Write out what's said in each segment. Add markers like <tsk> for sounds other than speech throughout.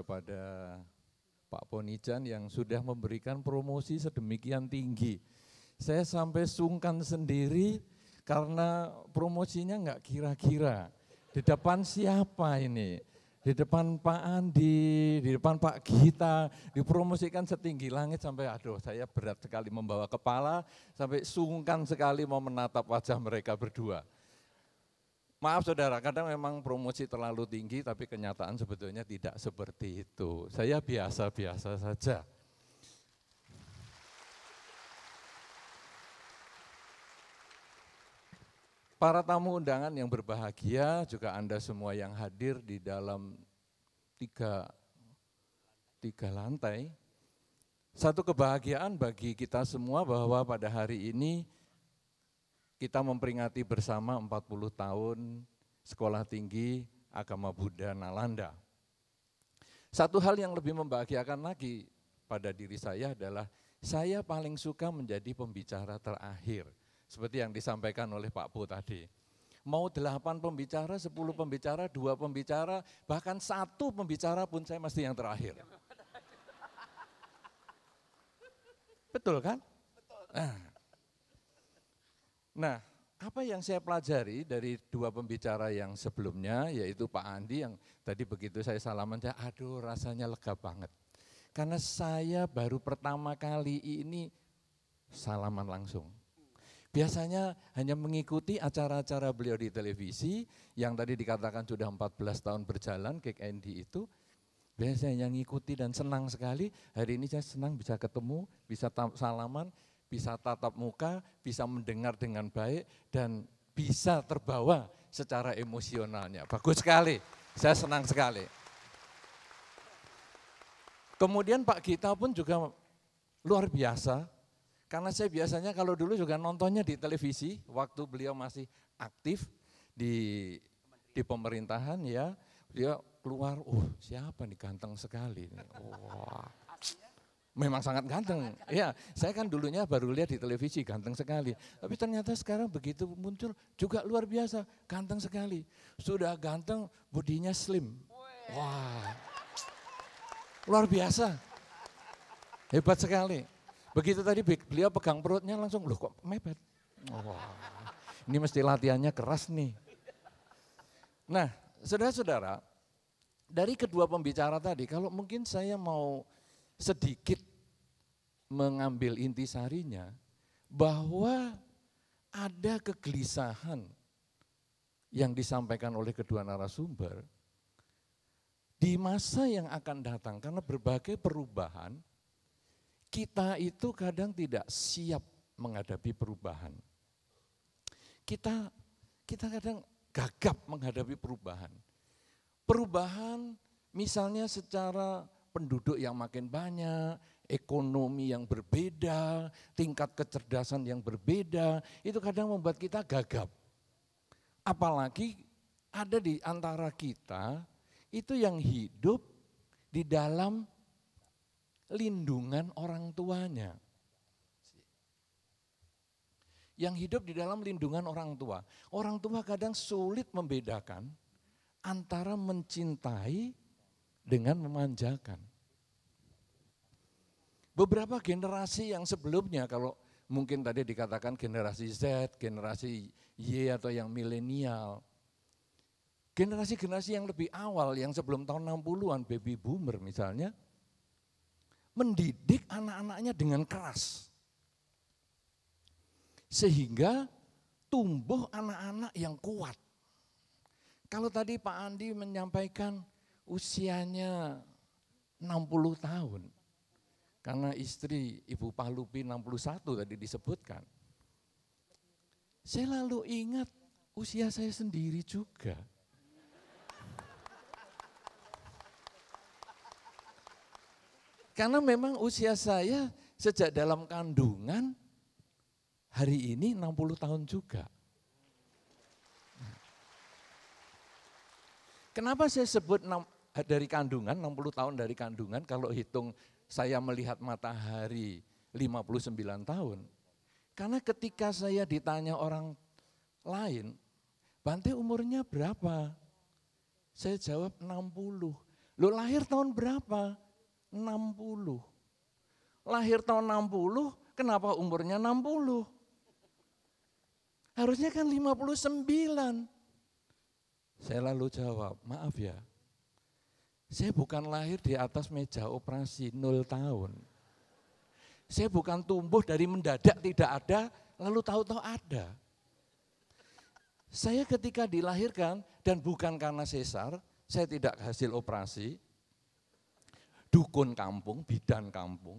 kepada Pak Ponijan yang sudah memberikan promosi sedemikian tinggi. Saya sampai sungkan sendiri karena promosinya nggak kira-kira. Di depan siapa ini? Di depan Pak Andi, di depan Pak Gita, dipromosikan setinggi langit sampai aduh saya berat sekali membawa kepala, sampai sungkan sekali mau menatap wajah mereka berdua. Maaf saudara, kadang memang promosi terlalu tinggi tapi kenyataan sebetulnya tidak seperti itu. Saya biasa-biasa saja. Para tamu undangan yang berbahagia, juga Anda semua yang hadir di dalam tiga, tiga lantai. Satu kebahagiaan bagi kita semua bahwa pada hari ini kita memperingati bersama 40 tahun Sekolah Tinggi Agama Buddha Nalanda. Satu hal yang lebih membahagiakan lagi pada diri saya adalah saya paling suka menjadi pembicara terakhir. Seperti yang disampaikan oleh Pak Po tadi. Mau delapan pembicara, sepuluh pembicara, dua pembicara, bahkan satu pembicara pun saya mesti yang terakhir. <laughs> Betul kan? Betul. Nah, Nah, apa yang saya pelajari dari dua pembicara yang sebelumnya, yaitu Pak Andi yang tadi begitu saya salaman, saya aduh rasanya lega banget. Karena saya baru pertama kali ini salaman langsung. Biasanya hanya mengikuti acara-acara beliau di televisi, yang tadi dikatakan sudah 14 tahun berjalan, Cake Andy itu, biasanya hanya mengikuti dan senang sekali, hari ini saya senang bisa ketemu, bisa salaman, bisa tatap muka, bisa mendengar dengan baik, dan bisa terbawa secara emosionalnya. Bagus sekali, saya senang sekali. Kemudian Pak Gita pun juga luar biasa, karena saya biasanya kalau dulu juga nontonnya di televisi, waktu beliau masih aktif di di pemerintahan ya, beliau keluar, uh siapa nih ganteng sekali. Wah. Memang sangat ganteng. Ya, saya kan dulunya baru lihat di televisi ganteng sekali. Tapi ternyata sekarang begitu muncul juga luar biasa, ganteng sekali. Sudah ganteng, bodinya slim. Wah. Luar biasa. Hebat sekali. Begitu tadi beliau pegang perutnya langsung, loh kok mepet. Wah. ini mesti latihannya keras nih. Nah, saudara-saudara, dari kedua pembicara tadi, kalau mungkin saya mau sedikit mengambil intisarinya bahwa ada kegelisahan yang disampaikan oleh kedua narasumber di masa yang akan datang karena berbagai perubahan kita itu kadang tidak siap menghadapi perubahan. Kita kita kadang gagap menghadapi perubahan. Perubahan misalnya secara penduduk yang makin banyak, ekonomi yang berbeda, tingkat kecerdasan yang berbeda, itu kadang membuat kita gagap. Apalagi ada di antara kita itu yang hidup di dalam lindungan orang tuanya. Yang hidup di dalam lindungan orang tua. Orang tua kadang sulit membedakan antara mencintai dengan memanjakan. Beberapa generasi yang sebelumnya kalau mungkin tadi dikatakan generasi Z, generasi Y atau yang milenial. Generasi-generasi yang lebih awal yang sebelum tahun 60-an baby boomer misalnya mendidik anak-anaknya dengan keras. Sehingga tumbuh anak-anak yang kuat. Kalau tadi Pak Andi menyampaikan usianya 60 tahun, karena istri Ibu Pahlupi 61 tadi disebutkan. Saya lalu ingat usia saya sendiri juga. Karena memang usia saya sejak dalam kandungan hari ini 60 tahun juga. Kenapa saya sebut dari kandungan, 60 tahun dari kandungan, kalau hitung saya melihat matahari 59 tahun. Karena ketika saya ditanya orang lain, Bante umurnya berapa? Saya jawab 60. Lo lahir tahun berapa? 60. Lahir tahun 60, kenapa umurnya 60? Harusnya kan 59. Saya lalu jawab, maaf ya, saya bukan lahir di atas meja operasi nol tahun. Saya bukan tumbuh dari mendadak tidak ada, lalu tahu-tahu ada. Saya ketika dilahirkan dan bukan karena sesar, saya tidak hasil operasi, dukun kampung, bidan kampung.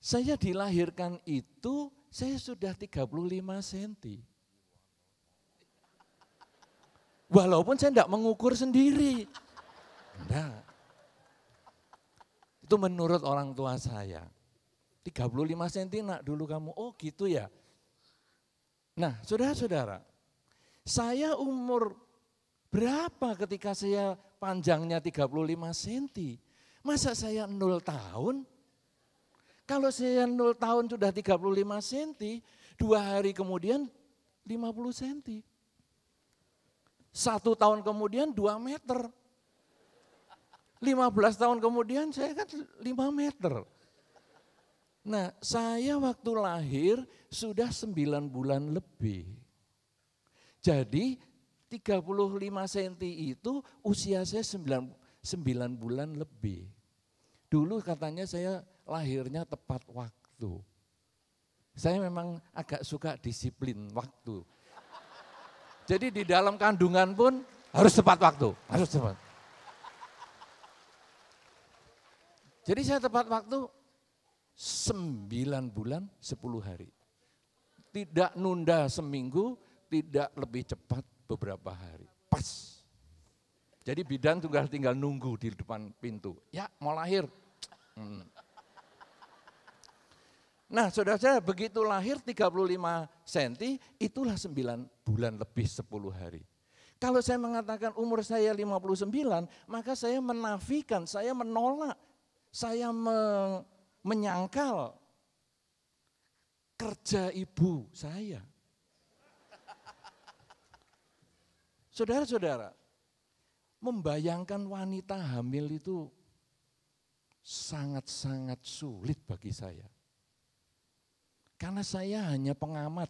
Saya dilahirkan itu, saya sudah 35 cm. Walaupun saya tidak mengukur sendiri. Enggak. Itu menurut orang tua saya. 35 cm nak dulu kamu. Oh gitu ya. Nah saudara-saudara, saya umur berapa ketika saya panjangnya 35 cm? Masa saya 0 tahun? Kalau saya 0 tahun sudah 35 cm, dua hari kemudian 50 cm. Satu tahun kemudian dua meter. lima belas tahun kemudian saya kan lima meter. Nah saya waktu lahir sudah sembilan bulan lebih. Jadi 35 cm itu usia saya sembilan 9 bulan lebih. Dulu katanya saya lahirnya tepat waktu. Saya memang agak suka disiplin waktu. Jadi di dalam kandungan pun harus tepat waktu, harus tepat. Jadi saya tepat waktu 9 bulan 10 hari. Tidak nunda seminggu, tidak lebih cepat beberapa hari. Pas. Jadi bidan tinggal tinggal nunggu di depan pintu. Ya mau lahir. Hmm. Nah saudara-saudara begitu lahir 35 cm itulah 9 bulan lebih 10 hari. Kalau saya mengatakan umur saya 59 maka saya menafikan, saya menolak, saya menyangkal kerja ibu saya. Saudara-saudara, membayangkan wanita hamil itu sangat-sangat sulit bagi saya. Karena saya hanya pengamat.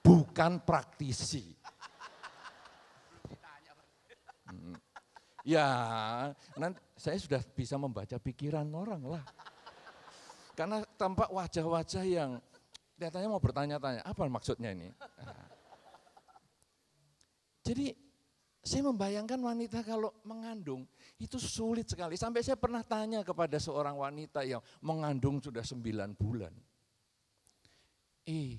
Bukan praktisi. Hmm. Ya, nanti saya sudah bisa membaca pikiran orang lah. Karena tampak wajah-wajah yang kelihatannya mau bertanya-tanya, apa maksudnya ini? Nah. Jadi saya membayangkan wanita kalau mengandung, itu sulit sekali. Sampai saya pernah tanya kepada seorang wanita yang mengandung sudah sembilan bulan. Eh,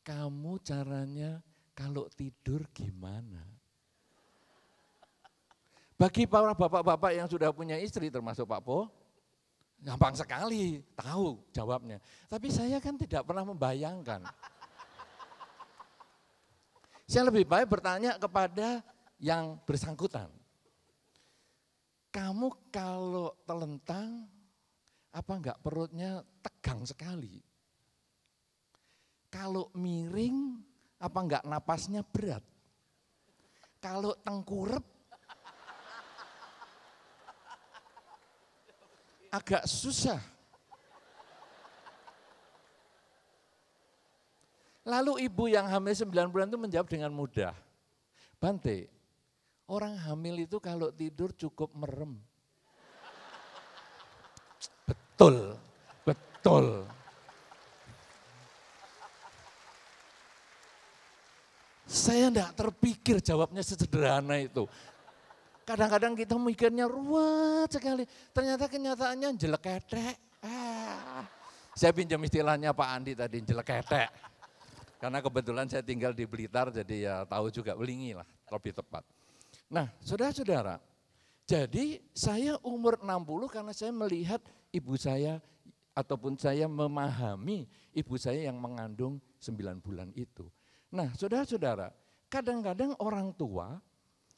kamu caranya kalau tidur gimana? Bagi para bapak-bapak yang sudah punya istri termasuk Pak Po, gampang sekali tahu jawabnya. Tapi saya kan tidak pernah membayangkan. Saya lebih baik bertanya kepada yang bersangkutan. Kamu kalau telentang, apa enggak perutnya tegang sekali? Kalau miring, apa enggak napasnya berat? Kalau tengkurep, agak susah. Lalu ibu yang hamil 9 bulan itu menjawab dengan mudah. Bante, Orang hamil itu kalau tidur cukup merem. Betul, betul. Saya tidak terpikir jawabnya sederhana itu. Kadang-kadang kita mikirnya ruwet sekali. Ternyata kenyataannya jelek ketek. Ah. Saya pinjam istilahnya Pak Andi tadi, jelek ketek. Karena kebetulan saya tinggal di Blitar, jadi ya tahu juga, belingi lah, lebih tepat. Nah, saudara-saudara, jadi saya umur 60 karena saya melihat ibu saya ataupun saya memahami ibu saya yang mengandung 9 bulan itu. Nah, saudara-saudara, kadang-kadang orang tua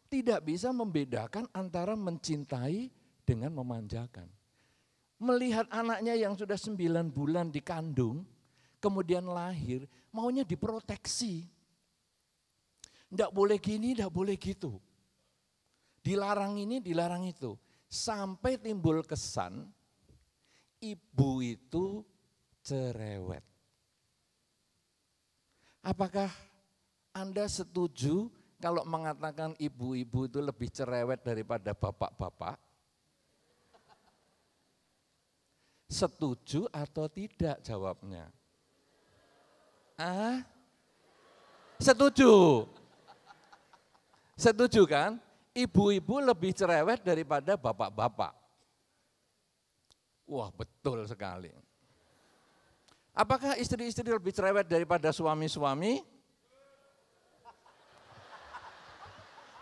tidak bisa membedakan antara mencintai dengan memanjakan. Melihat anaknya yang sudah 9 bulan dikandung, kemudian lahir, maunya diproteksi. Tidak boleh gini, tidak boleh gitu. Dilarang ini, dilarang itu. Sampai timbul kesan ibu itu cerewet. Apakah Anda setuju kalau mengatakan ibu-ibu itu lebih cerewet daripada bapak-bapak? Setuju atau tidak jawabnya? Ah? Setuju. Setuju kan? ibu-ibu lebih cerewet daripada bapak-bapak. Wah betul sekali. Apakah istri-istri lebih cerewet daripada suami-suami?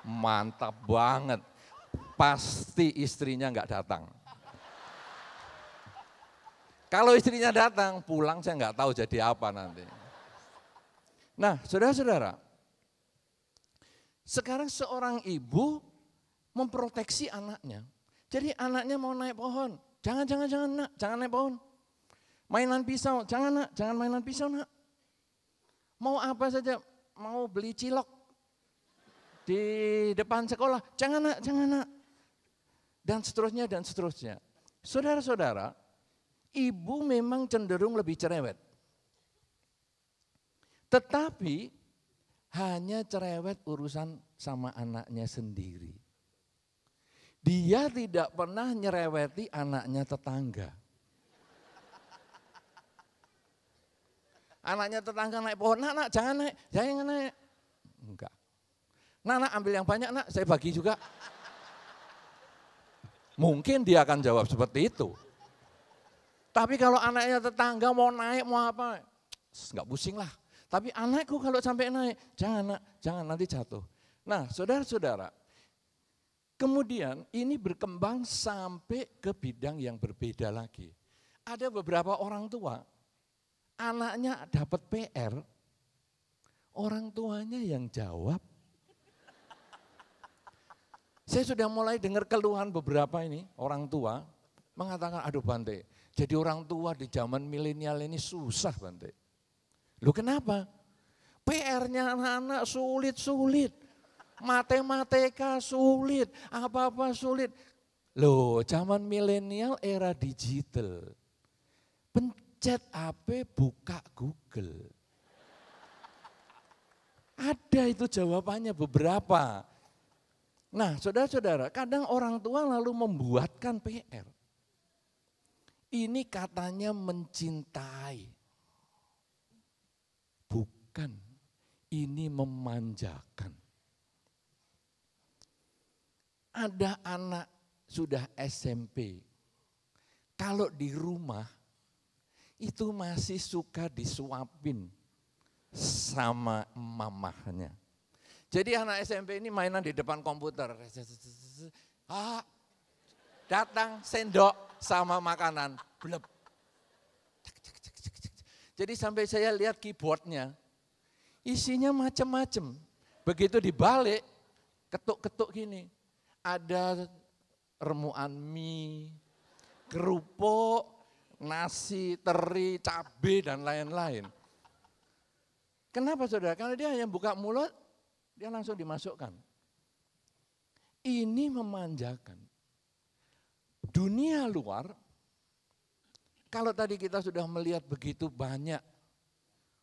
Mantap banget. Pasti istrinya nggak datang. Kalau istrinya datang, pulang saya nggak tahu jadi apa nanti. Nah, saudara-saudara, sekarang seorang ibu memproteksi anaknya. Jadi anaknya mau naik pohon. Jangan, jangan, jangan nak, jangan naik pohon. Mainan pisau, jangan nak, jangan mainan pisau nak. Mau apa saja, mau beli cilok di depan sekolah, jangan nak, jangan nak. Dan seterusnya, dan seterusnya. Saudara-saudara, ibu memang cenderung lebih cerewet. Tetapi hanya cerewet urusan sama anaknya sendiri. Dia tidak pernah nyereweti anaknya tetangga. Anaknya tetangga naik pohon, nak, nak jangan naik, jangan naik. Enggak. Nak, nak ambil yang banyak nak, saya bagi juga. Mungkin dia akan jawab seperti itu. Tapi kalau anaknya tetangga mau naik mau apa, <tsk> enggak pusing lah. Tapi anakku kalau sampai naik, jangan, nak jangan nanti jatuh. Nah, saudara-saudara, kemudian ini berkembang sampai ke bidang yang berbeda lagi. Ada beberapa orang tua, anaknya dapat PR, orang tuanya yang jawab. Saya sudah mulai dengar keluhan beberapa ini orang tua mengatakan, aduh Bante, jadi orang tua di zaman milenial ini susah Bante. Lu kenapa? PR-nya anak-anak sulit-sulit. Matematika sulit, apa-apa sulit. Loh, zaman milenial era digital. Pencet HP, buka Google. Ada itu jawabannya beberapa. Nah, saudara-saudara, kadang orang tua lalu membuatkan PR. Ini katanya mencintai menyenangkan, ini memanjakan. Ada anak sudah SMP, kalau di rumah itu masih suka disuapin sama mamahnya. Jadi anak SMP ini mainan di depan komputer. Ah, datang sendok sama makanan. Blep. Jadi sampai saya lihat keyboardnya, Isinya macam-macam. Begitu dibalik, ketuk-ketuk gini. Ada remuan mie, kerupuk, nasi, teri, cabai, dan lain-lain. Kenapa saudara? Karena dia yang buka mulut, dia langsung dimasukkan. Ini memanjakan. Dunia luar, kalau tadi kita sudah melihat begitu banyak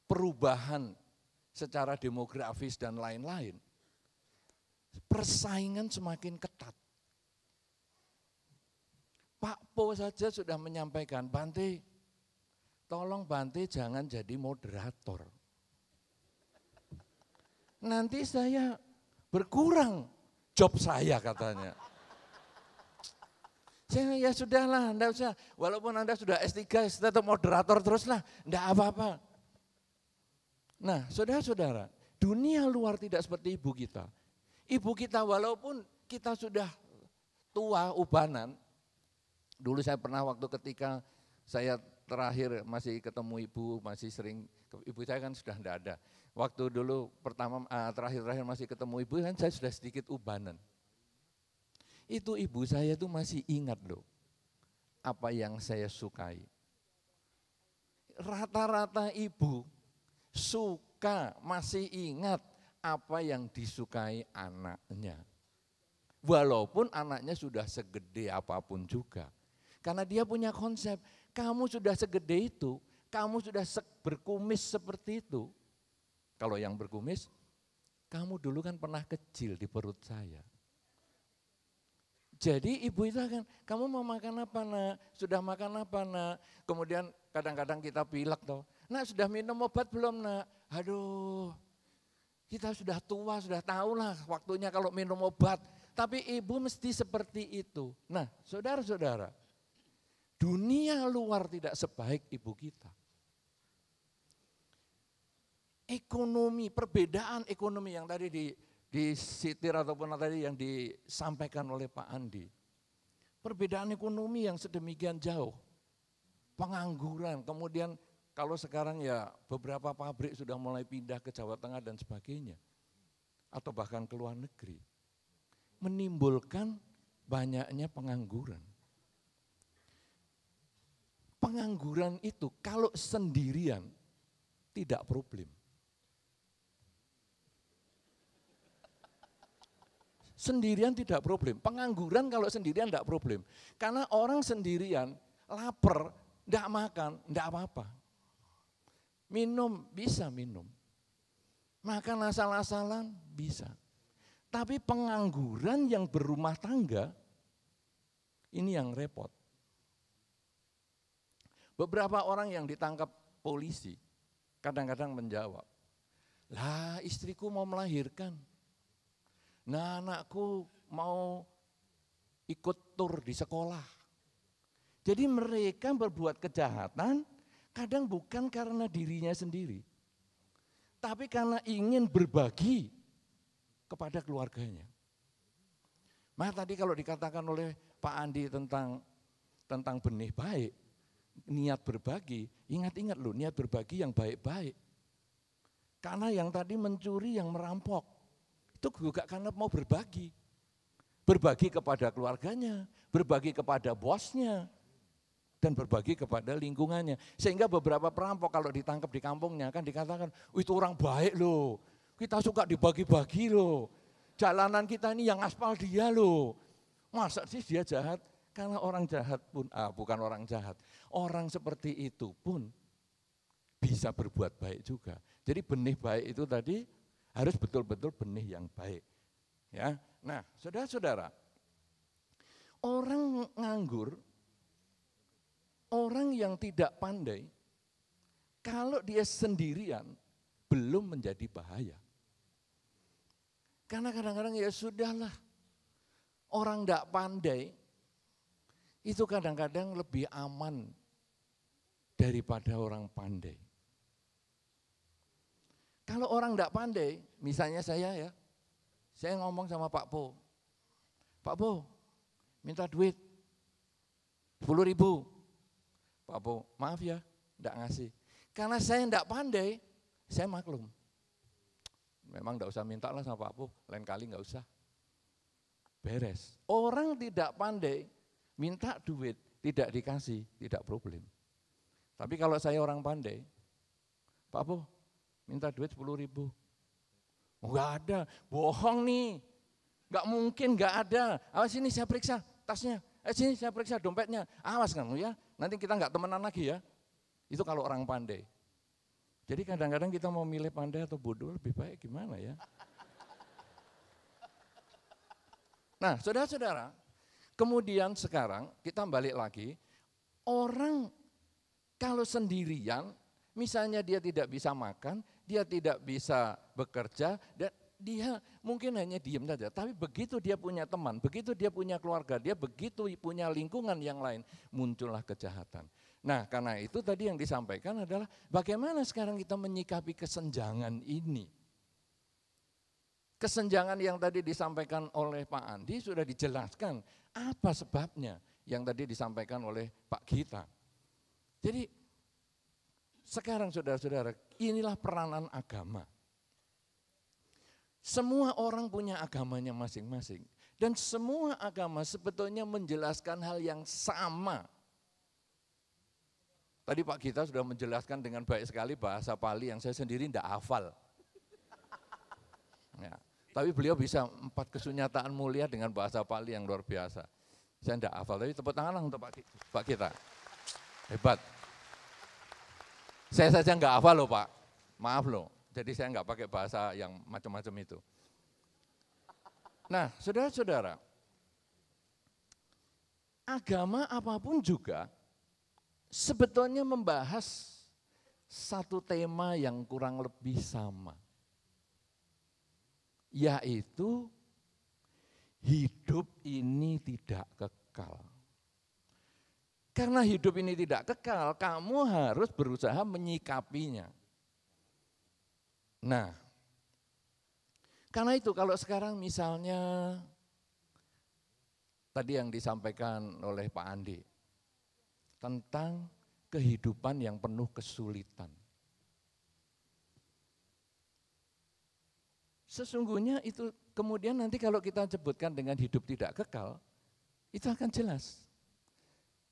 perubahan secara demografis dan lain-lain, persaingan semakin ketat. Pak Po saja sudah menyampaikan, Bante, tolong Bante jangan jadi moderator. Nanti saya berkurang job saya katanya. Saya ya sudahlah, anda usah. Walaupun Anda sudah S3, tetap moderator teruslah, enggak apa-apa. Nah, saudara-saudara, dunia luar tidak seperti ibu kita. Ibu kita walaupun kita sudah tua ubanan, dulu saya pernah waktu ketika saya terakhir masih ketemu ibu, masih sering, ibu saya kan sudah tidak ada. Waktu dulu pertama eh, terakhir-terakhir masih ketemu ibu kan saya sudah sedikit ubanan. Itu ibu saya tuh masih ingat loh apa yang saya sukai. Rata-rata ibu suka, masih ingat apa yang disukai anaknya. Walaupun anaknya sudah segede apapun juga. Karena dia punya konsep, kamu sudah segede itu, kamu sudah berkumis seperti itu. Kalau yang berkumis, kamu dulu kan pernah kecil di perut saya. Jadi ibu itu akan, kamu mau makan apa nak? Sudah makan apa nak? Kemudian kadang-kadang kita pilek toh, Nah sudah minum obat belum nak? Aduh, kita sudah tua, sudah tahu lah waktunya kalau minum obat. Tapi ibu mesti seperti itu. Nah, saudara-saudara, dunia luar tidak sebaik ibu kita. Ekonomi, perbedaan ekonomi yang tadi di sitir ataupun tadi yang disampaikan oleh Pak Andi. Perbedaan ekonomi yang sedemikian jauh. Pengangguran, kemudian kalau sekarang ya beberapa pabrik sudah mulai pindah ke Jawa Tengah dan sebagainya. Atau bahkan ke luar negeri. Menimbulkan banyaknya pengangguran. Pengangguran itu kalau sendirian tidak problem. Sendirian tidak problem. Pengangguran kalau sendirian tidak problem. Karena orang sendirian lapar, tidak makan, tidak apa-apa. Minum, bisa minum. Makan asal-asalan, bisa. Tapi pengangguran yang berumah tangga, ini yang repot. Beberapa orang yang ditangkap polisi, kadang-kadang menjawab, lah istriku mau melahirkan, nah anakku mau ikut tur di sekolah. Jadi mereka berbuat kejahatan Kadang bukan karena dirinya sendiri, tapi karena ingin berbagi kepada keluarganya. Maka tadi kalau dikatakan oleh Pak Andi tentang tentang benih baik, niat berbagi, ingat-ingat loh niat berbagi yang baik-baik. Karena yang tadi mencuri, yang merampok, itu juga karena mau berbagi. Berbagi kepada keluarganya, berbagi kepada bosnya, dan berbagi kepada lingkungannya. Sehingga beberapa perampok kalau ditangkap di kampungnya kan dikatakan, itu orang baik loh, kita suka dibagi-bagi loh, jalanan kita ini yang aspal dia loh. Masa sih dia jahat? Karena orang jahat pun, ah bukan orang jahat, orang seperti itu pun bisa berbuat baik juga. Jadi benih baik itu tadi harus betul-betul benih yang baik. Ya, nah saudara-saudara, orang nganggur orang yang tidak pandai, kalau dia sendirian, belum menjadi bahaya. Karena kadang-kadang ya sudahlah, orang tidak pandai, itu kadang-kadang lebih aman daripada orang pandai. Kalau orang tidak pandai, misalnya saya ya, saya ngomong sama Pak Po, Pak Po, minta duit, 10 ribu, Pak Bo, maaf ya, enggak ngasih. Karena saya enggak pandai, saya maklum. Memang enggak usah minta lah sama Pak Bo, lain kali enggak usah. Beres. Orang tidak pandai, minta duit, tidak dikasih, tidak problem. Tapi kalau saya orang pandai, Pak Bo, minta duit 10 ribu. Enggak ada, bohong nih. Enggak mungkin, enggak ada. Awas ini saya periksa tasnya. Eh sini saya periksa dompetnya. Awas kamu ya, Nanti kita nggak temenan lagi ya. Itu kalau orang pandai. Jadi kadang-kadang kita mau milih pandai atau bodoh lebih baik gimana ya. Nah saudara-saudara, kemudian sekarang kita balik lagi. Orang kalau sendirian, misalnya dia tidak bisa makan, dia tidak bisa bekerja, dan dia mungkin hanya diem saja, tapi begitu dia punya teman, begitu dia punya keluarga, dia begitu punya lingkungan yang lain, muncullah kejahatan. Nah, karena itu tadi yang disampaikan adalah bagaimana sekarang kita menyikapi kesenjangan ini. Kesenjangan yang tadi disampaikan oleh Pak Andi sudah dijelaskan apa sebabnya yang tadi disampaikan oleh Pak Gita. Jadi sekarang saudara-saudara, inilah peranan agama. Semua orang punya agamanya masing-masing. Dan semua agama sebetulnya menjelaskan hal yang sama. Tadi Pak Gita sudah menjelaskan dengan baik sekali bahasa Pali yang saya sendiri tidak hafal. Ya. Tapi beliau bisa empat kesunyataan mulia dengan bahasa Pali yang luar biasa. Saya tidak hafal, tapi tepuk tangan untuk Pak, Pak Gita. Hebat. Saya saja nggak hafal loh Pak, maaf loh. Jadi saya nggak pakai bahasa yang macam-macam itu. Nah, saudara-saudara, agama apapun juga sebetulnya membahas satu tema yang kurang lebih sama. Yaitu hidup ini tidak kekal. Karena hidup ini tidak kekal, kamu harus berusaha menyikapinya. Nah, karena itu kalau sekarang misalnya tadi yang disampaikan oleh Pak Andi tentang kehidupan yang penuh kesulitan. Sesungguhnya itu kemudian nanti kalau kita sebutkan dengan hidup tidak kekal, itu akan jelas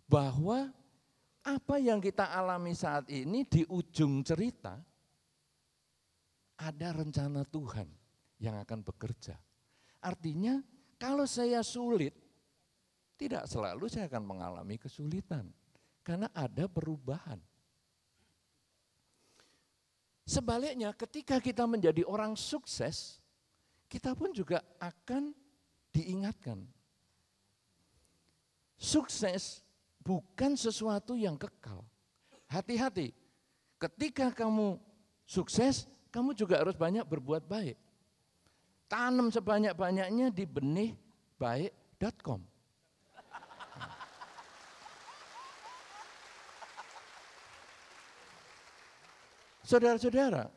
bahwa apa yang kita alami saat ini di ujung cerita ada rencana Tuhan yang akan bekerja. Artinya kalau saya sulit, tidak selalu saya akan mengalami kesulitan. Karena ada perubahan. Sebaliknya ketika kita menjadi orang sukses, kita pun juga akan diingatkan. Sukses bukan sesuatu yang kekal. Hati-hati, ketika kamu sukses, kamu juga harus banyak berbuat baik. Tanam sebanyak-banyaknya di benihbaik.com. com. Saudara-saudara,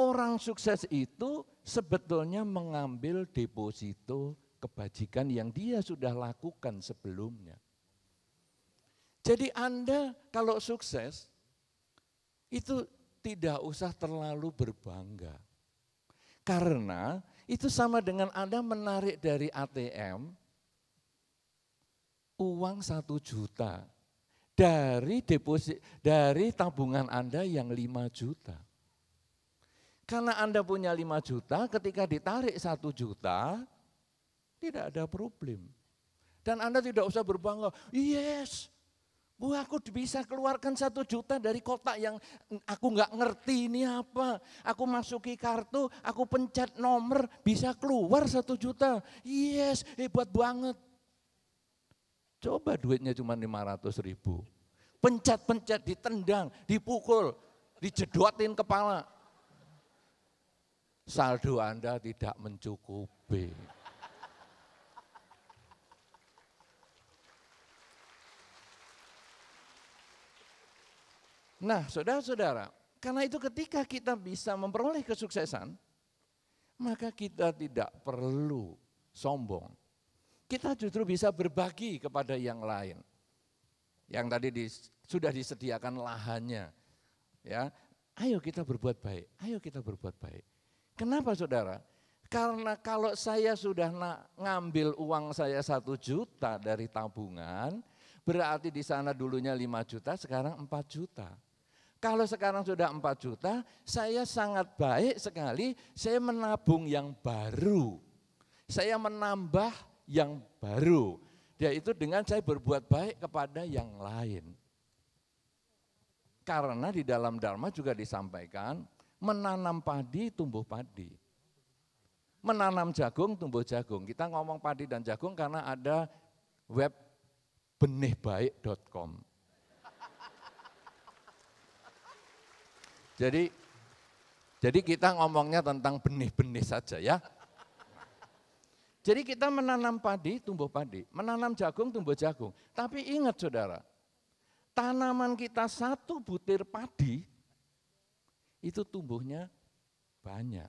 orang sukses itu sebetulnya mengambil deposito kebajikan yang dia sudah lakukan sebelumnya. Jadi Anda kalau sukses itu tidak usah terlalu berbangga. Karena itu sama dengan Anda menarik dari ATM uang satu juta dari deposit dari tabungan Anda yang 5 juta. Karena Anda punya 5 juta, ketika ditarik satu juta, tidak ada problem. Dan Anda tidak usah berbangga, yes, bu aku bisa keluarkan satu juta dari kotak yang aku nggak ngerti ini apa. Aku masuki kartu, aku pencet nomor, bisa keluar satu juta. Yes, hebat banget. Coba duitnya cuma 500 ribu. Pencet-pencet, ditendang, dipukul, dijedotin kepala. Saldo Anda tidak mencukupi. Nah saudara-saudara, karena itu ketika kita bisa memperoleh kesuksesan, maka kita tidak perlu sombong. Kita justru bisa berbagi kepada yang lain. Yang tadi di, sudah disediakan lahannya. Ya, ayo kita berbuat baik. Ayo kita berbuat baik. Kenapa saudara? Karena kalau saya sudah ngambil uang saya satu juta dari tabungan, berarti di sana dulunya lima juta, sekarang empat juta. Kalau sekarang sudah 4 juta, saya sangat baik sekali, saya menabung yang baru. Saya menambah yang baru, yaitu dengan saya berbuat baik kepada yang lain. Karena di dalam Dharma juga disampaikan, menanam padi tumbuh padi. Menanam jagung tumbuh jagung. Kita ngomong padi dan jagung karena ada web benihbaik.com Jadi jadi kita ngomongnya tentang benih-benih saja ya. Jadi kita menanam padi, tumbuh padi. Menanam jagung, tumbuh jagung. Tapi ingat saudara, tanaman kita satu butir padi, itu tumbuhnya banyak.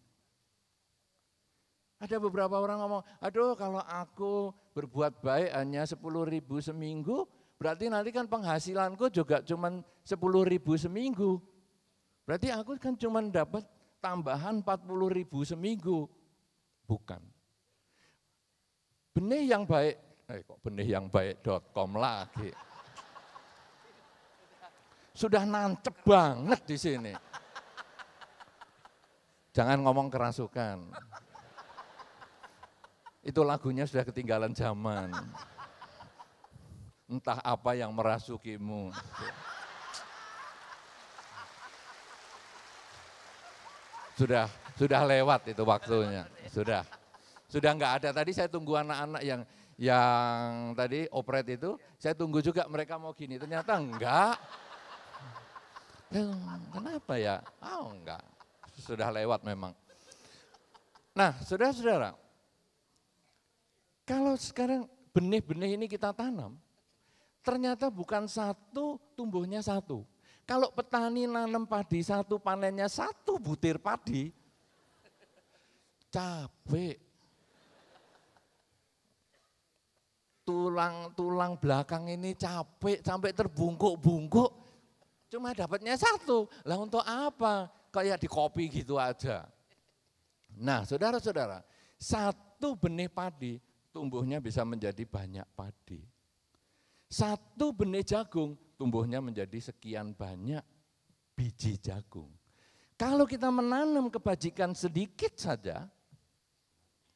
Ada beberapa orang ngomong, aduh kalau aku berbuat baik hanya 10 ribu seminggu, berarti nanti kan penghasilanku juga cuma 10 ribu seminggu. Berarti aku kan cuma dapat tambahan 40 ribu seminggu. Bukan. Benih yang baik, eh kok benih yang baik.com lagi. Sudah nancep banget di sini. Jangan ngomong kerasukan. Itu lagunya sudah ketinggalan zaman. Entah apa yang merasukimu. sudah sudah lewat itu waktunya. Sudah. Sudah nggak ada. Tadi saya tunggu anak-anak yang yang tadi operet itu, saya tunggu juga mereka mau gini. Ternyata enggak. Kenapa ya? Oh enggak. Sudah lewat memang. Nah, saudara-saudara, kalau sekarang benih-benih ini kita tanam, ternyata bukan satu tumbuhnya satu. Kalau petani nanam padi satu panennya satu butir padi, capek. Tulang-tulang belakang ini capek sampai terbungkuk-bungkuk. Cuma dapatnya satu. Lah untuk apa? Kayak di kopi gitu aja. Nah saudara-saudara, satu benih padi tumbuhnya bisa menjadi banyak padi. Satu benih jagung tumbuhnya menjadi sekian banyak biji jagung. Kalau kita menanam kebajikan sedikit saja,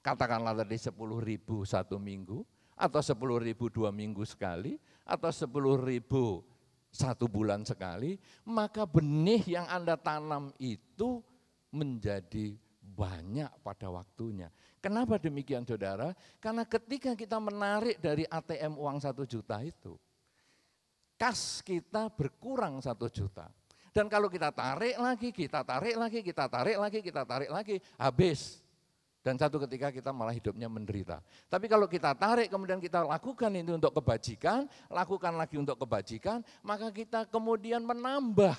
katakanlah tadi sepuluh ribu satu minggu, atau sepuluh ribu dua minggu sekali, atau sepuluh ribu satu bulan sekali, maka benih yang Anda tanam itu menjadi banyak pada waktunya. Kenapa demikian saudara? Karena ketika kita menarik dari ATM uang satu juta itu, kas kita berkurang satu juta. Dan kalau kita tarik lagi, kita tarik lagi, kita tarik lagi, kita tarik lagi, habis. Dan satu ketika kita malah hidupnya menderita. Tapi kalau kita tarik kemudian kita lakukan itu untuk kebajikan, lakukan lagi untuk kebajikan, maka kita kemudian menambah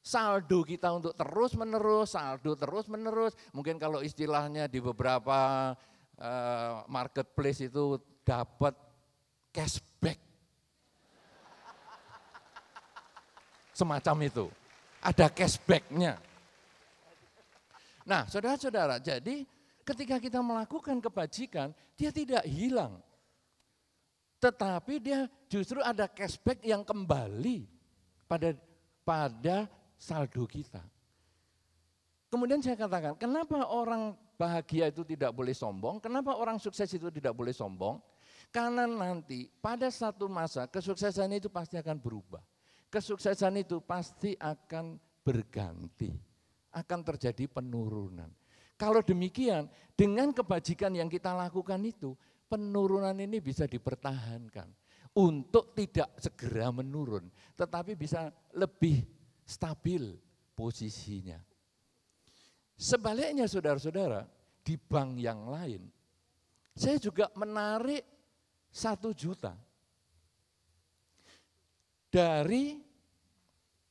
saldo kita untuk terus menerus, saldo terus menerus. Mungkin kalau istilahnya di beberapa eh, marketplace itu dapat cashback semacam itu. Ada cashbacknya. Nah saudara-saudara jadi ketika kita melakukan kebajikan dia tidak hilang. Tetapi dia justru ada cashback yang kembali pada pada saldo kita. Kemudian saya katakan, kenapa orang bahagia itu tidak boleh sombong? Kenapa orang sukses itu tidak boleh sombong? Karena nanti pada satu masa kesuksesan itu pasti akan berubah kesuksesan itu pasti akan berganti, akan terjadi penurunan. Kalau demikian, dengan kebajikan yang kita lakukan itu, penurunan ini bisa dipertahankan untuk tidak segera menurun, tetapi bisa lebih stabil posisinya. Sebaliknya saudara-saudara, di bank yang lain, saya juga menarik satu juta dari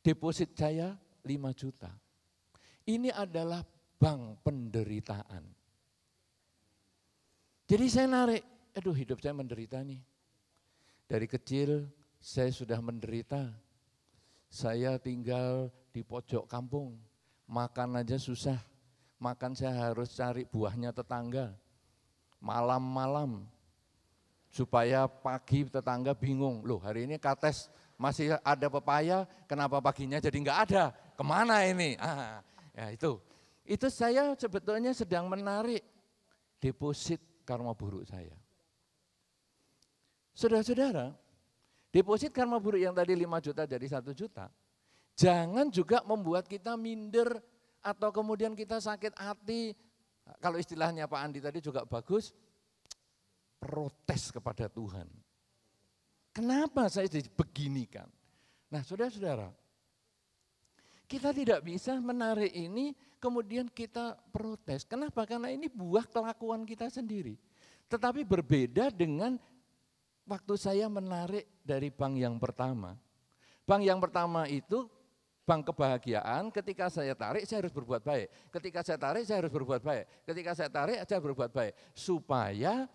deposit saya 5 juta. Ini adalah bank penderitaan. Jadi saya narik, aduh hidup saya menderita nih. Dari kecil saya sudah menderita. Saya tinggal di pojok kampung, makan aja susah. Makan saya harus cari buahnya tetangga. Malam-malam supaya pagi tetangga bingung. Loh, hari ini kates masih ada pepaya, kenapa paginya jadi enggak ada? Kemana ini? Ah, ya itu. Itu saya sebetulnya sedang menarik deposit karma buruk saya. Saudara-saudara, deposit karma buruk yang tadi 5 juta jadi 1 juta, jangan juga membuat kita minder atau kemudian kita sakit hati. Kalau istilahnya Pak Andi tadi juga bagus, protes kepada Tuhan Kenapa saya dibeginikan? Nah saudara-saudara, kita tidak bisa menarik ini kemudian kita protes. Kenapa? Karena ini buah kelakuan kita sendiri. Tetapi berbeda dengan waktu saya menarik dari bank yang pertama. Bank yang pertama itu bank kebahagiaan, ketika saya tarik saya harus berbuat baik. Ketika saya tarik saya harus berbuat baik. Ketika saya tarik saya berbuat baik. Supaya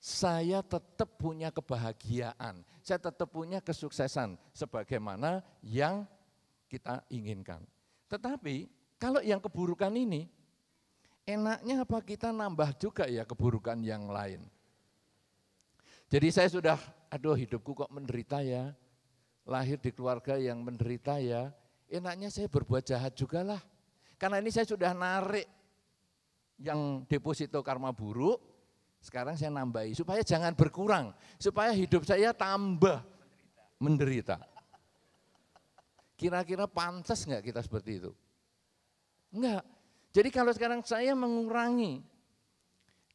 saya tetap punya kebahagiaan, saya tetap punya kesuksesan sebagaimana yang kita inginkan. Tetapi kalau yang keburukan ini, enaknya apa kita nambah juga ya keburukan yang lain. Jadi saya sudah, aduh hidupku kok menderita ya, lahir di keluarga yang menderita ya, enaknya saya berbuat jahat juga lah. Karena ini saya sudah narik yang deposito karma buruk, sekarang saya nambahi, supaya jangan berkurang, supaya hidup saya tambah menderita. Kira-kira pantas nggak kita seperti itu? Enggak. Jadi kalau sekarang saya mengurangi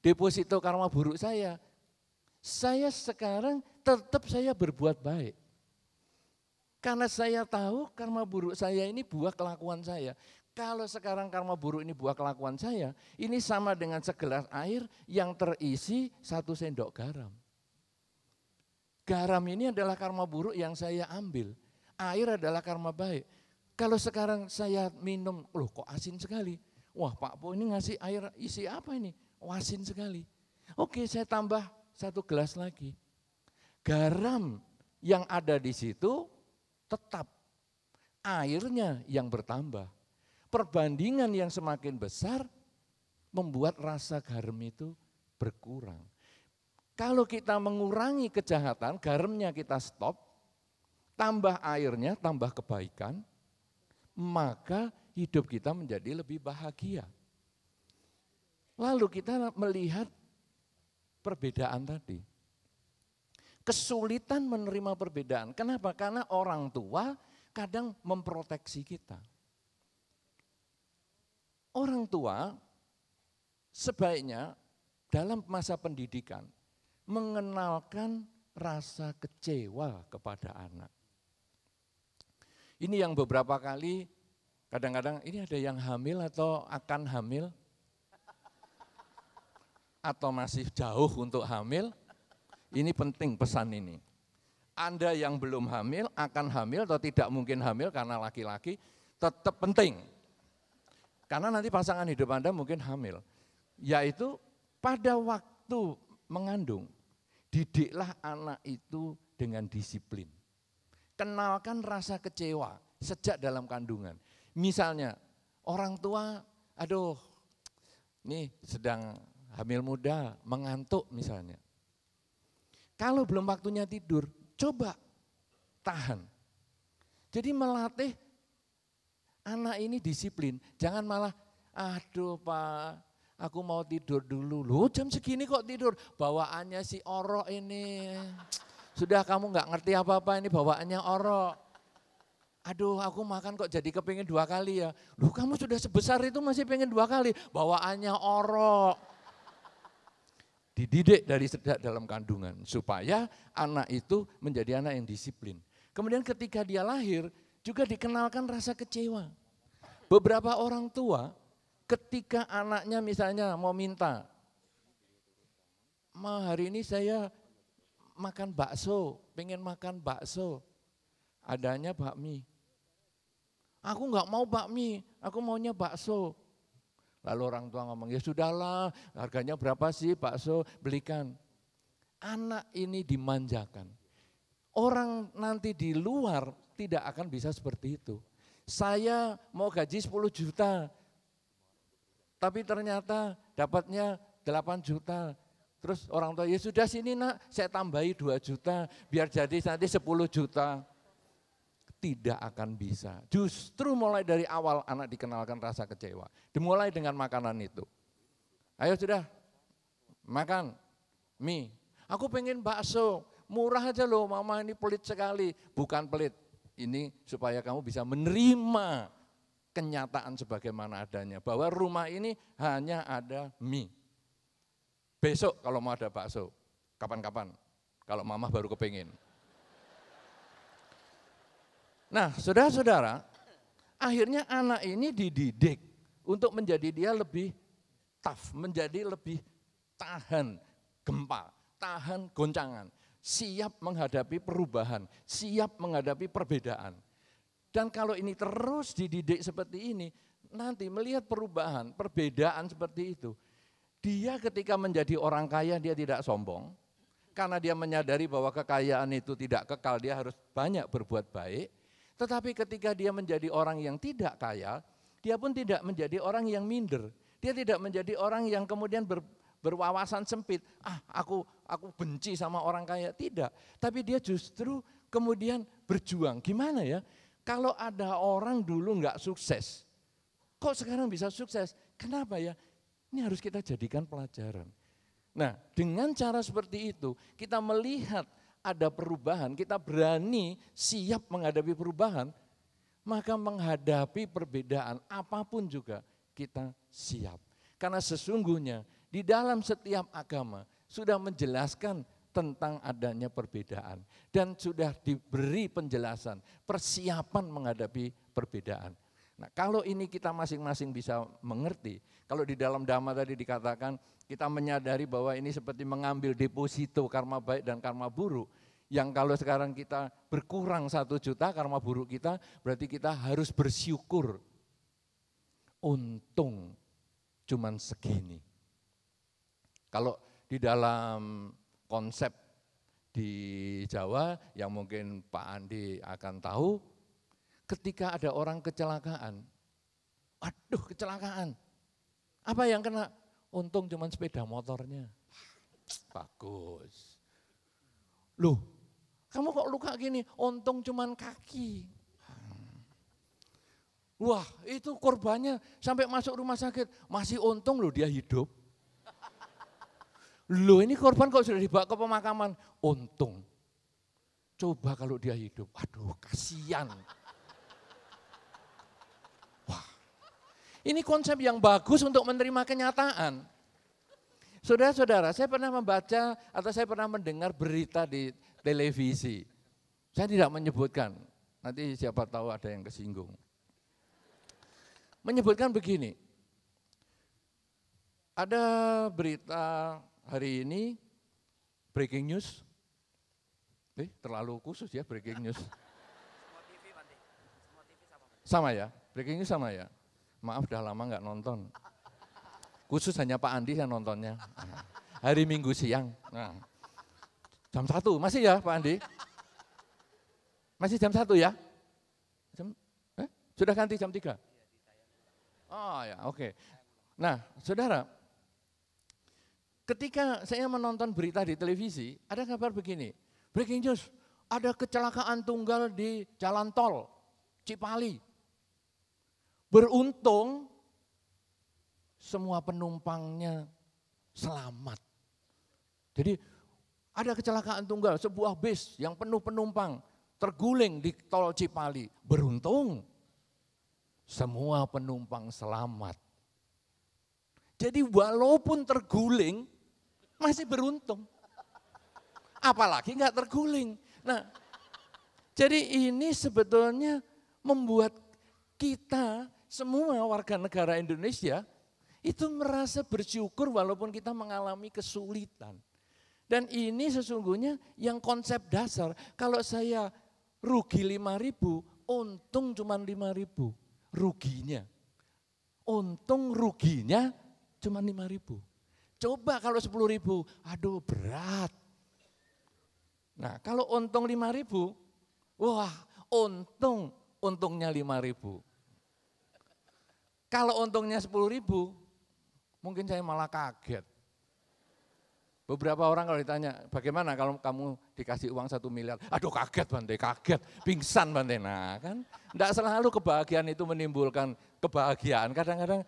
deposito karma buruk saya, saya sekarang tetap saya berbuat baik. Karena saya tahu karma buruk saya ini buah kelakuan saya. Kalau sekarang karma buruk ini buah kelakuan saya, ini sama dengan segelas air yang terisi satu sendok garam. Garam ini adalah karma buruk yang saya ambil. Air adalah karma baik. Kalau sekarang saya minum, loh kok asin sekali. Wah Pak Po ini ngasih air isi apa ini? Oh, asin sekali. Oke saya tambah satu gelas lagi. Garam yang ada di situ tetap airnya yang bertambah perbandingan yang semakin besar membuat rasa garam itu berkurang. Kalau kita mengurangi kejahatan, garamnya kita stop, tambah airnya, tambah kebaikan, maka hidup kita menjadi lebih bahagia. Lalu kita melihat perbedaan tadi. Kesulitan menerima perbedaan. Kenapa? Karena orang tua kadang memproteksi kita orang tua sebaiknya dalam masa pendidikan mengenalkan rasa kecewa kepada anak. Ini yang beberapa kali kadang-kadang ini ada yang hamil atau akan hamil atau masih jauh untuk hamil. Ini penting pesan ini. Anda yang belum hamil, akan hamil atau tidak mungkin hamil karena laki-laki tetap penting karena nanti pasangan hidup Anda mungkin hamil. Yaitu pada waktu mengandung, didiklah anak itu dengan disiplin. Kenalkan rasa kecewa sejak dalam kandungan. Misalnya orang tua, aduh nih sedang hamil muda, mengantuk misalnya. Kalau belum waktunya tidur, coba tahan. Jadi melatih Anak ini disiplin, jangan malah, aduh pak, aku mau tidur dulu. lu jam segini kok tidur? Bawaannya si orok ini. Sudah kamu nggak ngerti apa-apa ini bawaannya orok. Aduh aku makan kok jadi kepingin dua kali ya. lu kamu sudah sebesar itu masih pengen dua kali. Bawaannya orok dididik dari sedak dalam kandungan supaya anak itu menjadi anak yang disiplin. Kemudian ketika dia lahir, juga dikenalkan rasa kecewa. Beberapa orang tua ketika anaknya misalnya mau minta, Ma hari ini saya makan bakso, pengen makan bakso, adanya bakmi. Aku nggak mau bakmi, aku maunya bakso. Lalu orang tua ngomong, ya sudahlah harganya berapa sih bakso, belikan. Anak ini dimanjakan. Orang nanti di luar tidak akan bisa seperti itu. Saya mau gaji 10 juta, tapi ternyata dapatnya 8 juta. Terus orang tua, ya sudah sini nak, saya tambahi 2 juta, biar jadi nanti 10 juta. Tidak akan bisa. Justru mulai dari awal anak dikenalkan rasa kecewa. Dimulai dengan makanan itu. Ayo sudah, makan mie. Aku pengen bakso, murah aja loh mama ini pelit sekali. Bukan pelit, ini supaya kamu bisa menerima kenyataan sebagaimana adanya. Bahwa rumah ini hanya ada mie. Besok kalau mau ada bakso, kapan-kapan. Kalau mamah baru kepingin. Nah, saudara-saudara, akhirnya anak ini dididik untuk menjadi dia lebih tough, menjadi lebih tahan gempa, tahan goncangan siap menghadapi perubahan, siap menghadapi perbedaan. Dan kalau ini terus dididik seperti ini, nanti melihat perubahan, perbedaan seperti itu, dia ketika menjadi orang kaya dia tidak sombong, karena dia menyadari bahwa kekayaan itu tidak kekal, dia harus banyak berbuat baik. Tetapi ketika dia menjadi orang yang tidak kaya, dia pun tidak menjadi orang yang minder. Dia tidak menjadi orang yang kemudian ber, berwawasan sempit. Ah, aku aku benci sama orang kaya. Tidak, tapi dia justru kemudian berjuang. Gimana ya? Kalau ada orang dulu nggak sukses, kok sekarang bisa sukses? Kenapa ya? Ini harus kita jadikan pelajaran. Nah, dengan cara seperti itu, kita melihat ada perubahan, kita berani siap menghadapi perubahan, maka menghadapi perbedaan apapun juga kita siap. Karena sesungguhnya di dalam setiap agama sudah menjelaskan tentang adanya perbedaan dan sudah diberi penjelasan persiapan menghadapi perbedaan. Nah, kalau ini kita masing-masing bisa mengerti, kalau di dalam dhamma tadi dikatakan kita menyadari bahwa ini seperti mengambil deposito karma baik dan karma buruk, yang kalau sekarang kita berkurang satu juta karma buruk kita, berarti kita harus bersyukur. Untung cuman segini. Kalau di dalam konsep di Jawa yang mungkin Pak Andi akan tahu, ketika ada orang kecelakaan, aduh kecelakaan, apa yang kena? Untung cuma sepeda motornya. Bagus. Loh, kamu kok luka gini? Untung cuman kaki. Wah, itu korbannya sampai masuk rumah sakit. Masih untung loh dia hidup. Loh ini korban kok sudah dibawa ke pemakaman? Untung. Coba kalau dia hidup, aduh kasihan. Wah, ini konsep yang bagus untuk menerima kenyataan. Saudara-saudara, saya pernah membaca atau saya pernah mendengar berita di televisi. Saya tidak menyebutkan, nanti siapa tahu ada yang kesinggung. Menyebutkan begini, ada berita hari ini breaking news. Eh, terlalu khusus ya breaking news. sama. ya, breaking news sama ya. Maaf udah lama nggak nonton. Khusus hanya Pak Andi yang nontonnya. hari Minggu siang. Nah, jam satu masih ya Pak Andi? Masih jam satu ya? Jam, eh, sudah ganti jam tiga. Oh ya, oke. Okay. Nah, saudara, Ketika saya menonton berita di televisi, ada kabar begini, breaking news, ada kecelakaan tunggal di jalan tol Cipali. Beruntung semua penumpangnya selamat. Jadi ada kecelakaan tunggal, sebuah bis yang penuh penumpang terguling di tol Cipali. Beruntung semua penumpang selamat. Jadi walaupun terguling, masih beruntung. Apalagi nggak terguling. Nah, jadi ini sebetulnya membuat kita semua warga negara Indonesia itu merasa bersyukur walaupun kita mengalami kesulitan. Dan ini sesungguhnya yang konsep dasar. Kalau saya rugi lima ribu untung cuma lima ribu ruginya. Untung ruginya cuma lima ribu Coba kalau sepuluh ribu, aduh berat. Nah kalau untung lima ribu, wah untung, untungnya lima ribu. Kalau untungnya sepuluh ribu, mungkin saya malah kaget. Beberapa orang kalau ditanya, bagaimana kalau kamu dikasih uang satu miliar? Aduh kaget Bante, kaget, pingsan Bante. Nah kan, tidak selalu kebahagiaan itu menimbulkan kebahagiaan. Kadang-kadang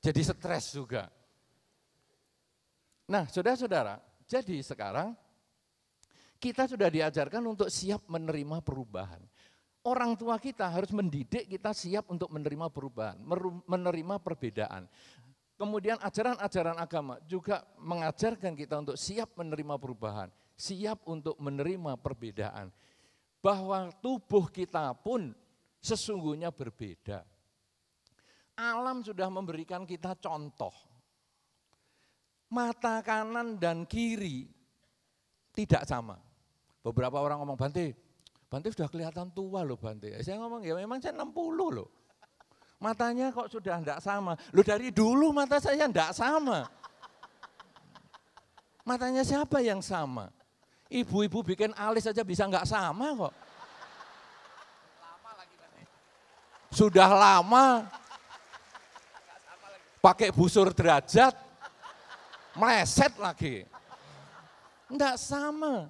jadi stres juga. Nah, saudara-saudara, jadi sekarang kita sudah diajarkan untuk siap menerima perubahan. Orang tua kita harus mendidik kita siap untuk menerima perubahan, menerima perbedaan. Kemudian ajaran-ajaran agama juga mengajarkan kita untuk siap menerima perubahan, siap untuk menerima perbedaan. Bahwa tubuh kita pun sesungguhnya berbeda. Alam sudah memberikan kita contoh mata kanan dan kiri tidak sama. Beberapa orang ngomong, Bante, Bante sudah kelihatan tua loh Bante. Eh, saya ngomong, ya memang saya 60 loh. Matanya kok sudah enggak sama. Loh dari dulu mata saya enggak sama. Matanya siapa yang sama? Ibu-ibu bikin alis saja bisa enggak sama kok. Sudah lama, pakai busur derajat, meleset lagi. Enggak sama.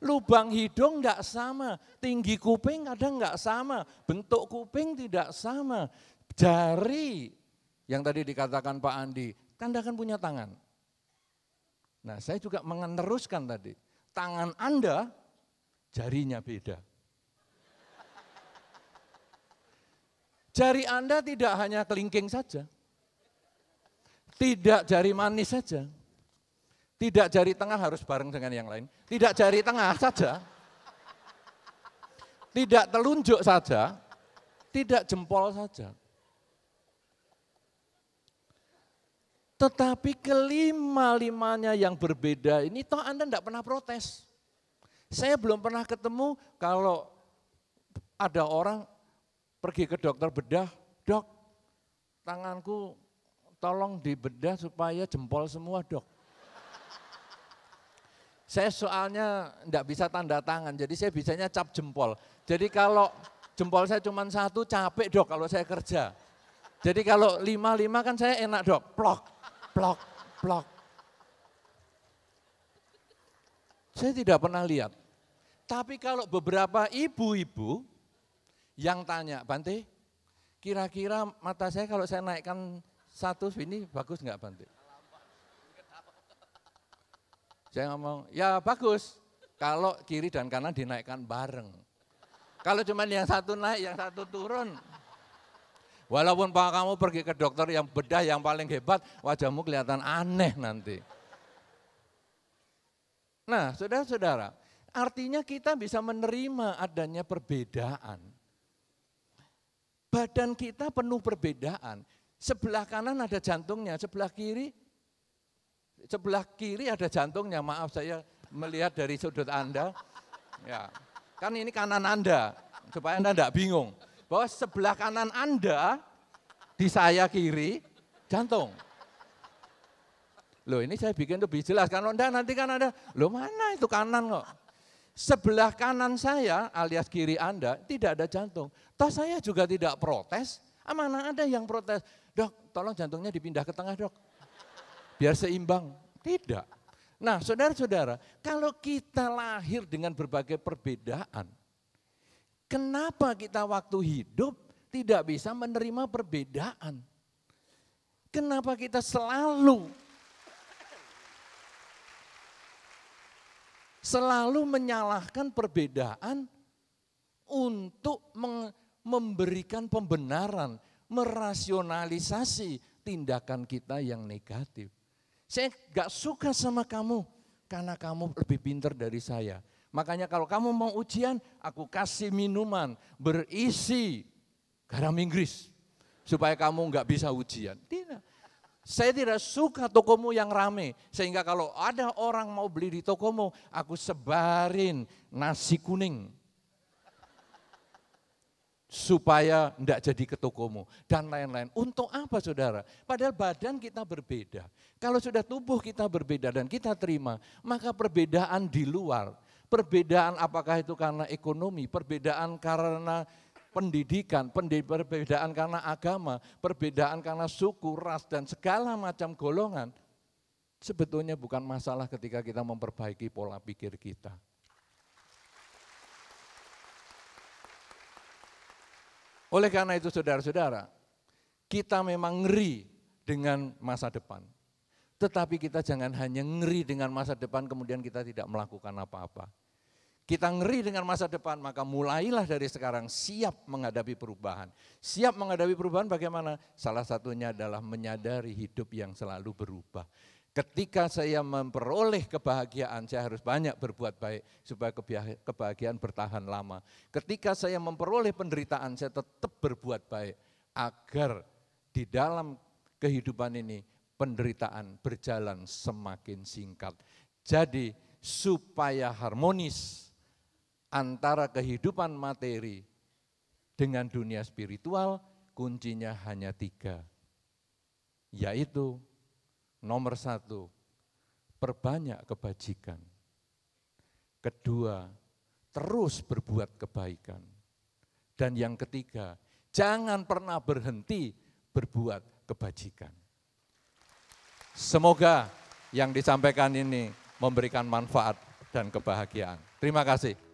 Lubang hidung enggak sama, tinggi kuping kadang enggak sama, bentuk kuping tidak sama. Jari yang tadi dikatakan Pak Andi, Anda kan punya tangan. Nah saya juga meneruskan tadi, tangan Anda jarinya beda. Jari Anda tidak hanya kelingking saja, tidak jari manis saja. Tidak jari tengah harus bareng dengan yang lain. Tidak jari tengah saja. Tidak telunjuk saja. Tidak jempol saja. Tetapi kelima-limanya yang berbeda ini toh Anda tidak pernah protes. Saya belum pernah ketemu kalau ada orang pergi ke dokter bedah, dok tanganku tolong dibedah supaya jempol semua dok. Saya soalnya enggak bisa tanda tangan, jadi saya bisanya cap jempol. Jadi kalau jempol saya cuma satu capek dok kalau saya kerja. Jadi kalau lima-lima kan saya enak dok, plok, plok, plok. Saya tidak pernah lihat. Tapi kalau beberapa ibu-ibu yang tanya, Bante, kira-kira mata saya kalau saya naikkan satu ini bagus nggak Bante? Saya ngomong, ya bagus. Kalau kiri dan kanan dinaikkan bareng. Kalau cuma yang satu naik, yang satu turun. Walaupun pak kamu pergi ke dokter yang bedah yang paling hebat, wajahmu kelihatan aneh nanti. Nah, saudara-saudara, artinya kita bisa menerima adanya perbedaan. Badan kita penuh perbedaan, Sebelah kanan ada jantungnya, sebelah kiri sebelah kiri ada jantungnya. Maaf saya melihat dari sudut Anda. Ya. Kan ini kanan Anda, supaya Anda tidak bingung. Bahwa sebelah kanan Anda di saya kiri jantung. Loh ini saya bikin lebih jelas. Kalau anda nanti kan ada, loh mana itu kanan kok. Sebelah kanan saya alias kiri Anda tidak ada jantung. Toh saya juga tidak protes, mana ada yang protes dok tolong jantungnya dipindah ke tengah dok, biar seimbang. Tidak. Nah, saudara-saudara, kalau kita lahir dengan berbagai perbedaan, kenapa kita waktu hidup tidak bisa menerima perbedaan? Kenapa kita selalu selalu menyalahkan perbedaan untuk memberikan pembenaran merasionalisasi tindakan kita yang negatif. Saya gak suka sama kamu karena kamu lebih pinter dari saya. Makanya kalau kamu mau ujian, aku kasih minuman berisi garam Inggris. Supaya kamu nggak bisa ujian. Tidak. Saya tidak suka tokomu yang rame. Sehingga kalau ada orang mau beli di tokomu, aku sebarin nasi kuning supaya tidak jadi ketukumu dan lain-lain. Untuk apa saudara? Padahal badan kita berbeda. Kalau sudah tubuh kita berbeda dan kita terima, maka perbedaan di luar, perbedaan apakah itu karena ekonomi, perbedaan karena pendidikan, perbedaan karena agama, perbedaan karena suku, ras, dan segala macam golongan, sebetulnya bukan masalah ketika kita memperbaiki pola pikir kita. Oleh karena itu saudara-saudara, kita memang ngeri dengan masa depan. Tetapi kita jangan hanya ngeri dengan masa depan kemudian kita tidak melakukan apa-apa. Kita ngeri dengan masa depan, maka mulailah dari sekarang siap menghadapi perubahan. Siap menghadapi perubahan bagaimana? Salah satunya adalah menyadari hidup yang selalu berubah. Ketika saya memperoleh kebahagiaan, saya harus banyak berbuat baik supaya kebahagiaan bertahan lama. Ketika saya memperoleh penderitaan, saya tetap berbuat baik agar di dalam kehidupan ini penderitaan berjalan semakin singkat. Jadi supaya harmonis antara kehidupan materi dengan dunia spiritual, kuncinya hanya tiga, yaitu Nomor satu, perbanyak kebajikan. Kedua, terus berbuat kebaikan. Dan yang ketiga, jangan pernah berhenti berbuat kebajikan. Semoga yang disampaikan ini memberikan manfaat dan kebahagiaan. Terima kasih.